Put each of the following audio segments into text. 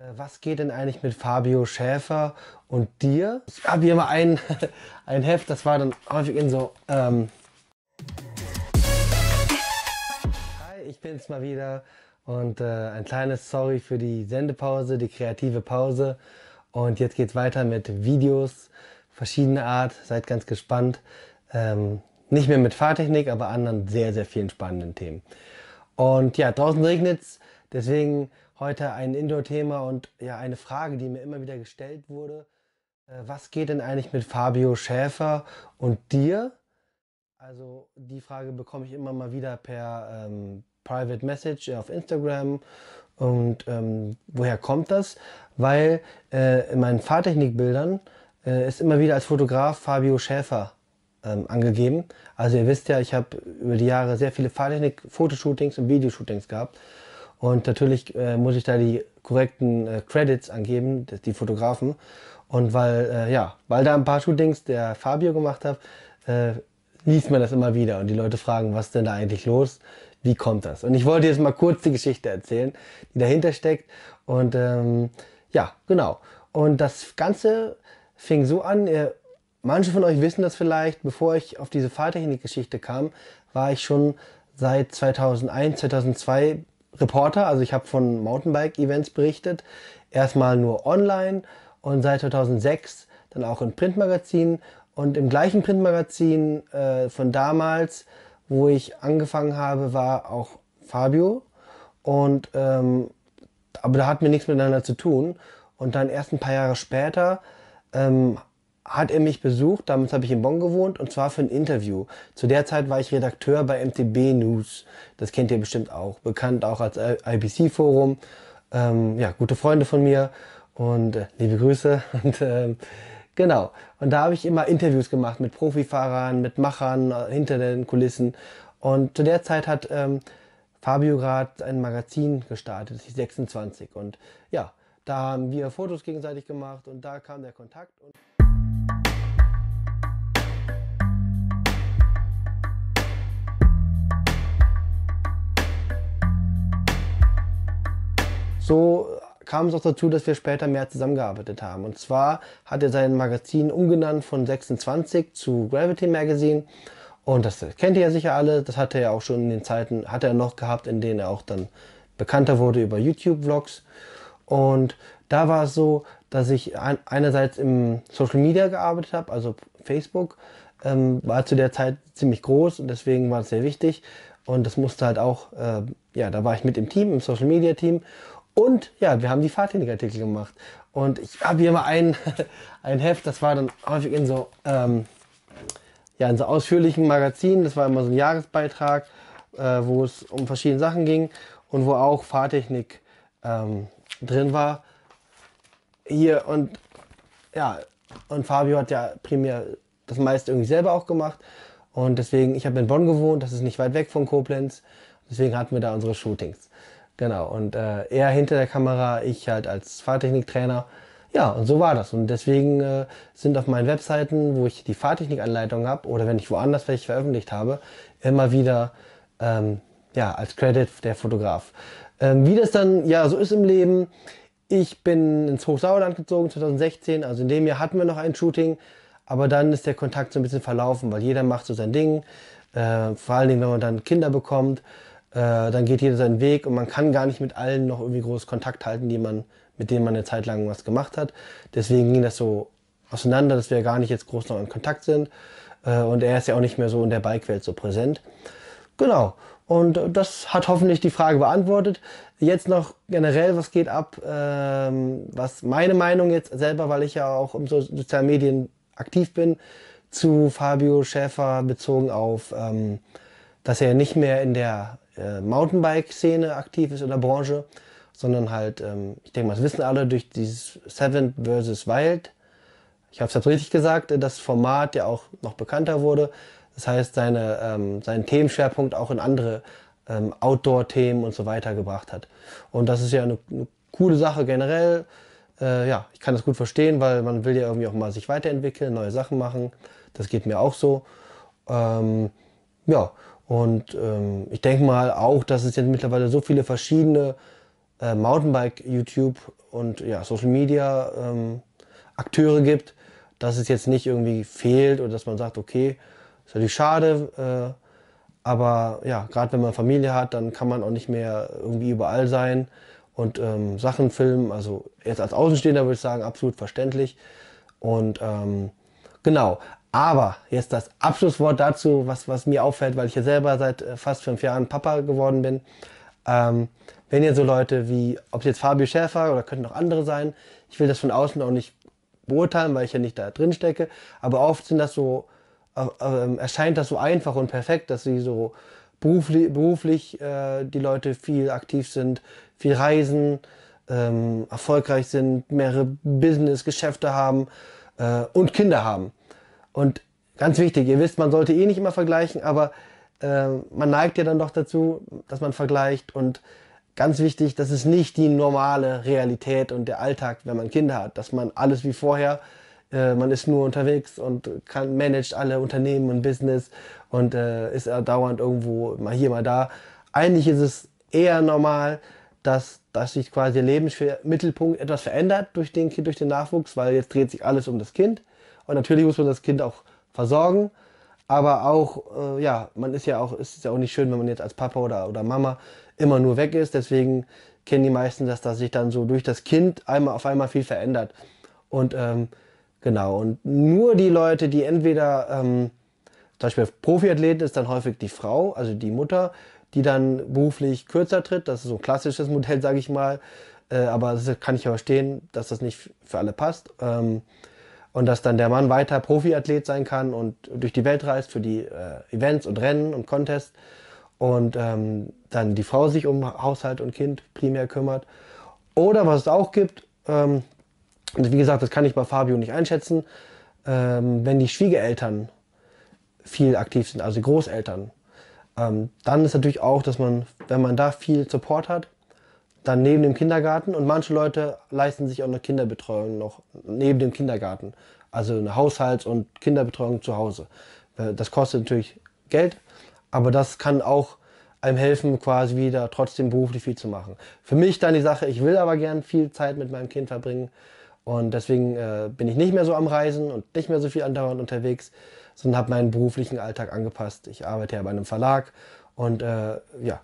Äh, was geht denn eigentlich mit Fabio Schäfer und dir? Ich habe hier mal ein, ein Heft, das war dann häufig in so. Ähm Hi, ich bin's mal wieder und äh, ein kleines Sorry für die Sendepause, die kreative Pause. Und jetzt geht's weiter mit Videos verschiedener Art. Seid ganz gespannt. Ähm, nicht mehr mit Fahrtechnik, aber anderen sehr, sehr vielen spannenden Themen. Und ja, draußen regnet's, deswegen Heute ein Indoor-Thema und ja, eine Frage, die mir immer wieder gestellt wurde. Äh, was geht denn eigentlich mit Fabio Schäfer und dir? Also die Frage bekomme ich immer mal wieder per ähm, Private Message äh, auf Instagram. Und ähm, woher kommt das? Weil äh, in meinen Fahrtechnikbildern äh, ist immer wieder als Fotograf Fabio Schäfer ähm, angegeben. Also ihr wisst ja, ich habe über die Jahre sehr viele Fahrtechnik-Fotoshootings und Videoshootings gehabt. Und natürlich äh, muss ich da die korrekten äh, Credits angeben, die Fotografen. Und weil, äh, ja, weil da ein paar Shootings der Fabio gemacht hat, äh, liest man das immer wieder. Und die Leute fragen, was ist denn da eigentlich los? Wie kommt das? Und ich wollte jetzt mal kurz die Geschichte erzählen, die dahinter steckt. Und ähm, ja, genau. Und das Ganze fing so an, äh, manche von euch wissen das vielleicht, bevor ich auf diese Fahrtechnik-Geschichte kam, war ich schon seit 2001, 2002 Reporter, also ich habe von Mountainbike-Events berichtet, erstmal nur online und seit 2006 dann auch in Printmagazinen und im gleichen Printmagazin äh, von damals, wo ich angefangen habe, war auch Fabio und ähm, aber da hatten wir nichts miteinander zu tun und dann erst ein paar Jahre später ähm, hat er mich besucht, damals habe ich in Bonn gewohnt, und zwar für ein Interview. Zu der Zeit war ich Redakteur bei MTB News, das kennt ihr bestimmt auch, bekannt auch als IBC-Forum. Ähm, ja, gute Freunde von mir und äh, liebe Grüße. Und ähm, genau, und da habe ich immer Interviews gemacht mit Profifahrern, mit Machern äh, hinter den Kulissen. Und zu der Zeit hat ähm, Fabio gerade ein Magazin gestartet, die 26. Und ja, da haben wir Fotos gegenseitig gemacht und da kam der Kontakt. so kam es auch dazu, dass wir später mehr zusammengearbeitet haben. Und zwar hat er sein Magazin umgenannt von 26 zu Gravity Magazine. Und das kennt ihr ja sicher alle. Das hatte er ja auch schon in den Zeiten, hatte er noch gehabt, in denen er auch dann bekannter wurde über YouTube-Vlogs. Und da war es so, dass ich einerseits im Social Media gearbeitet habe, also Facebook, ähm, war zu der Zeit ziemlich groß und deswegen war es sehr wichtig. Und das musste halt auch, äh, ja, da war ich mit im Team, im Social Media Team und ja, wir haben die Fahrtechnikartikel gemacht. Und ich habe hier mal ein, ein Heft, das war dann häufig in so, ähm, ja, in so ausführlichen Magazinen. Das war immer so ein Jahresbeitrag, äh, wo es um verschiedene Sachen ging und wo auch Fahrtechnik ähm, drin war. Hier und ja, und Fabio hat ja primär das meiste irgendwie selber auch gemacht. Und deswegen, ich habe in Bonn gewohnt, das ist nicht weit weg von Koblenz. Deswegen hatten wir da unsere Shootings. Genau, und äh, er hinter der Kamera, ich halt als Fahrtechniktrainer. Ja, und so war das. Und deswegen äh, sind auf meinen Webseiten, wo ich die Fahrtechnikanleitung habe oder wenn ich woanders welche veröffentlicht habe, immer wieder ähm, ja, als Credit der Fotograf. Ähm, wie das dann ja so ist im Leben, ich bin ins Hochsauerland gezogen 2016, also in dem Jahr hatten wir noch ein Shooting, aber dann ist der Kontakt so ein bisschen verlaufen, weil jeder macht so sein Ding. Äh, vor allen Dingen, wenn man dann Kinder bekommt, äh, dann geht jeder seinen Weg und man kann gar nicht mit allen noch irgendwie groß Kontakt halten, die man, mit denen man eine Zeit lang was gemacht hat. Deswegen ging das so auseinander, dass wir gar nicht jetzt groß noch in Kontakt sind. Äh, und er ist ja auch nicht mehr so in der Bike-Welt so präsent. Genau. Und das hat hoffentlich die Frage beantwortet. Jetzt noch generell, was geht ab? Ähm, was meine Meinung jetzt selber, weil ich ja auch im so sozialen Medien aktiv bin, zu Fabio Schäfer bezogen auf, ähm, dass er nicht mehr in der äh, Mountainbike-Szene aktiv ist in der Branche, sondern halt, ähm, ich denke mal, das wissen alle durch dieses Seven vs. Wild. Ich habe es jetzt richtig gesagt, äh, das Format ja auch noch bekannter wurde. Das heißt, seine, ähm, seinen Themenschwerpunkt auch in andere ähm, Outdoor-Themen und so weiter gebracht hat. Und das ist ja eine, eine coole Sache generell. Äh, ja, ich kann das gut verstehen, weil man will ja irgendwie auch mal sich weiterentwickeln, neue Sachen machen. Das geht mir auch so. Ähm, ja, und ähm, ich denke mal auch, dass es jetzt mittlerweile so viele verschiedene äh, Mountainbike, YouTube und ja, Social Media ähm, Akteure gibt, dass es jetzt nicht irgendwie fehlt oder dass man sagt, okay, ist natürlich schade, äh, aber ja, gerade wenn man Familie hat, dann kann man auch nicht mehr irgendwie überall sein und ähm, Sachen filmen. Also jetzt als Außenstehender würde ich sagen, absolut verständlich. Und ähm, genau, aber jetzt das Abschlusswort dazu, was, was mir auffällt, weil ich ja selber seit äh, fast fünf Jahren Papa geworden bin. Ähm, wenn ihr so Leute wie, ob jetzt Fabio Schäfer oder könnten auch andere sein, ich will das von außen auch nicht beurteilen, weil ich ja nicht da drin stecke, aber oft sind das so, äh, äh, erscheint das so einfach und perfekt, dass sie so beruflich, beruflich äh, die Leute viel aktiv sind, viel reisen, ähm, erfolgreich sind, mehrere Business-Geschäfte haben äh, und Kinder haben. Und ganz wichtig, ihr wisst, man sollte eh nicht immer vergleichen, aber äh, man neigt ja dann doch dazu, dass man vergleicht. Und ganz wichtig, das ist nicht die normale Realität und der Alltag, wenn man Kinder hat, dass man alles wie vorher, äh, man ist nur unterwegs und kann, managt alle Unternehmen und Business und äh, ist dauernd irgendwo mal hier, mal da. Eigentlich ist es eher normal, dass, dass sich quasi der Lebensmittelpunkt etwas verändert durch den, durch den Nachwuchs, weil jetzt dreht sich alles um das Kind. Und natürlich muss man das Kind auch versorgen. Aber auch, äh, ja, man ist ja auch, ist ja auch nicht schön, wenn man jetzt als Papa oder, oder Mama immer nur weg ist. Deswegen kennen die meisten, dass das sich dann so durch das Kind einmal auf einmal viel verändert. Und ähm, genau, und nur die Leute, die entweder ähm, zum Beispiel Profiathleten ist dann häufig die Frau, also die Mutter, die dann beruflich kürzer tritt. Das ist so ein klassisches Modell, sage ich mal. Äh, aber das kann ich ja verstehen, dass das nicht für alle passt. Ähm, und dass dann der Mann weiter Profiathlet sein kann und durch die Welt reist für die äh, Events und Rennen und Contests. Und ähm, dann die Frau sich um Haushalt und Kind primär kümmert. Oder was es auch gibt, ähm, wie gesagt, das kann ich bei Fabio nicht einschätzen, ähm, wenn die Schwiegereltern viel aktiv sind, also die Großeltern, ähm, dann ist natürlich auch, dass man, wenn man da viel Support hat, dann neben dem Kindergarten und manche Leute leisten sich auch noch Kinderbetreuung noch neben dem Kindergarten. Also eine Haushalts- und Kinderbetreuung zu Hause. Äh, das kostet natürlich Geld, aber das kann auch einem helfen, quasi wieder trotzdem beruflich viel zu machen. Für mich dann die Sache, ich will aber gern viel Zeit mit meinem Kind verbringen und deswegen äh, bin ich nicht mehr so am Reisen und nicht mehr so viel andauernd unterwegs, sondern habe meinen beruflichen Alltag angepasst. Ich arbeite ja bei einem Verlag und äh, ja,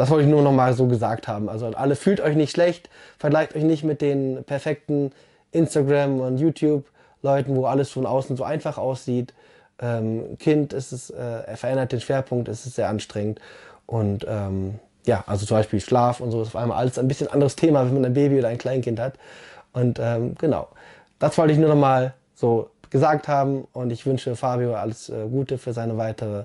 das wollte ich nur noch mal so gesagt haben. Also alle, fühlt euch nicht schlecht, vergleicht euch nicht mit den perfekten Instagram- und YouTube-Leuten, wo alles von außen so einfach aussieht. Ähm, kind ist es, äh, er verändert den Schwerpunkt, es ist sehr anstrengend. Und ähm, ja, also zum Beispiel Schlaf und so ist auf einmal alles ein bisschen anderes Thema, wenn man ein Baby oder ein Kleinkind hat. Und ähm, genau, das wollte ich nur noch mal so gesagt haben. Und ich wünsche Fabio alles äh, Gute für seine weitere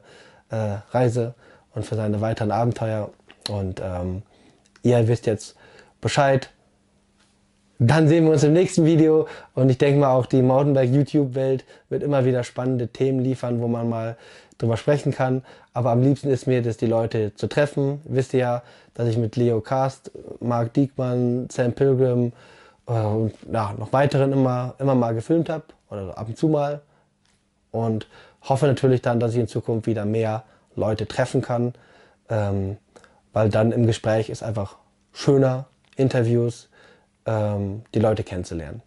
äh, Reise und für seine weiteren Abenteuer. Und ähm, ihr wisst jetzt Bescheid. Dann sehen wir uns im nächsten Video und ich denke mal auch die Mountainbike-YouTube-Welt wird immer wieder spannende Themen liefern, wo man mal drüber sprechen kann. Aber am liebsten ist mir das, die Leute zu treffen. Wisst ihr ja, dass ich mit Leo Cast, Mark Diekmann, Sam Pilgrim äh, und ja, noch weiteren immer, immer mal gefilmt habe oder ab und zu mal. Und hoffe natürlich dann, dass ich in Zukunft wieder mehr Leute treffen kann. Ähm, weil dann im Gespräch ist einfach schöner, Interviews, ähm, die Leute kennenzulernen.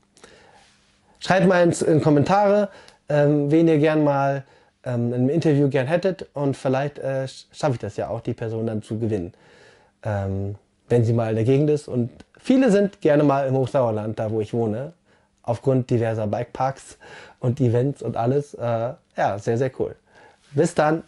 Schreibt mal in, in Kommentare, ähm, wen ihr gern mal ähm, in einem Interview gern hättet und vielleicht äh, schaffe ich das ja auch, die Person dann zu gewinnen, ähm, wenn sie mal in der Gegend ist. Und viele sind gerne mal im Hochsauerland, da wo ich wohne, aufgrund diverser Bikeparks und Events und alles. Äh, ja, sehr, sehr cool. Bis dann!